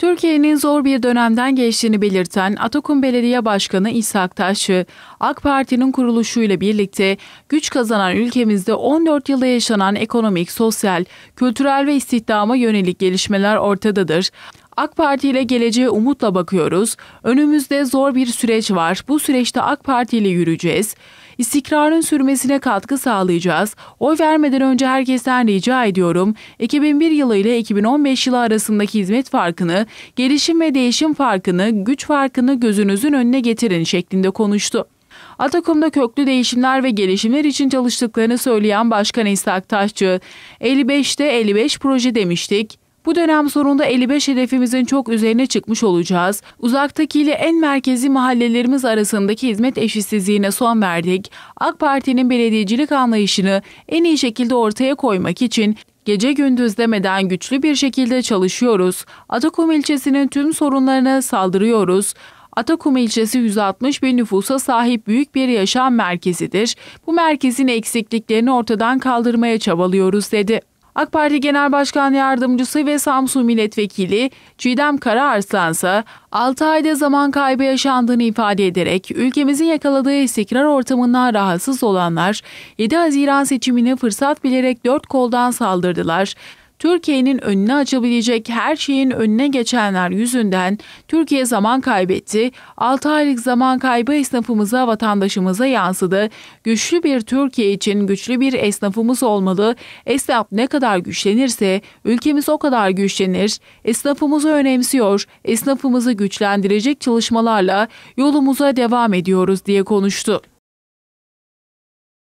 Türkiye'nin zor bir dönemden geçtiğini belirten Atakum Belediye Başkanı İshak Taşçı, AK Parti'nin kuruluşuyla birlikte güç kazanan ülkemizde 14 yılda yaşanan ekonomik, sosyal, kültürel ve istihdama yönelik gelişmeler ortadadır. AK Parti ile geleceğe umutla bakıyoruz. Önümüzde zor bir süreç var. Bu süreçte AK Parti ile yürüyeceğiz. İstikrarın sürmesine katkı sağlayacağız. Oy vermeden önce herkesten rica ediyorum. 2001 yılı ile 2015 yılı arasındaki hizmet farkını, gelişim ve değişim farkını, güç farkını gözünüzün önüne getirin şeklinde konuştu. Atakum'da köklü değişimler ve gelişimler için çalıştıklarını söyleyen Başkan İshak Taşçı, 55'te 55 proje demiştik. Bu dönem sonunda 55 hedefimizin çok üzerine çıkmış olacağız. Uzaktaki ile en merkezi mahallelerimiz arasındaki hizmet eşitsizliğine son verdik. AK Parti'nin belediyecilik anlayışını en iyi şekilde ortaya koymak için gece gündüz demeden güçlü bir şekilde çalışıyoruz. Atakum ilçesinin tüm sorunlarına saldırıyoruz. Atakum ilçesi 160 bin nüfusa sahip büyük bir yaşam merkezidir. Bu merkezin eksikliklerini ortadan kaldırmaya çabalıyoruz dedi. AK Parti Genel Başkan Yardımcısı ve Samsun Milletvekili Cidem Karaarslan ise 6 ayda zaman kaybı yaşandığını ifade ederek ülkemizin yakaladığı istikrar ortamından rahatsız olanlar 7 Haziran seçimini fırsat bilerek dört koldan saldırdılar. Türkiye'nin önüne açabilecek her şeyin önüne geçenler yüzünden Türkiye zaman kaybetti. 6 aylık zaman kaybı esnafımıza, vatandaşımıza yansıdı. Güçlü bir Türkiye için güçlü bir esnafımız olmalı. Esnaf ne kadar güçlenirse ülkemiz o kadar güçlenir. Esnafımızı önemsiyor. Esnafımızı güçlendirecek çalışmalarla yolumuza devam ediyoruz diye konuştu.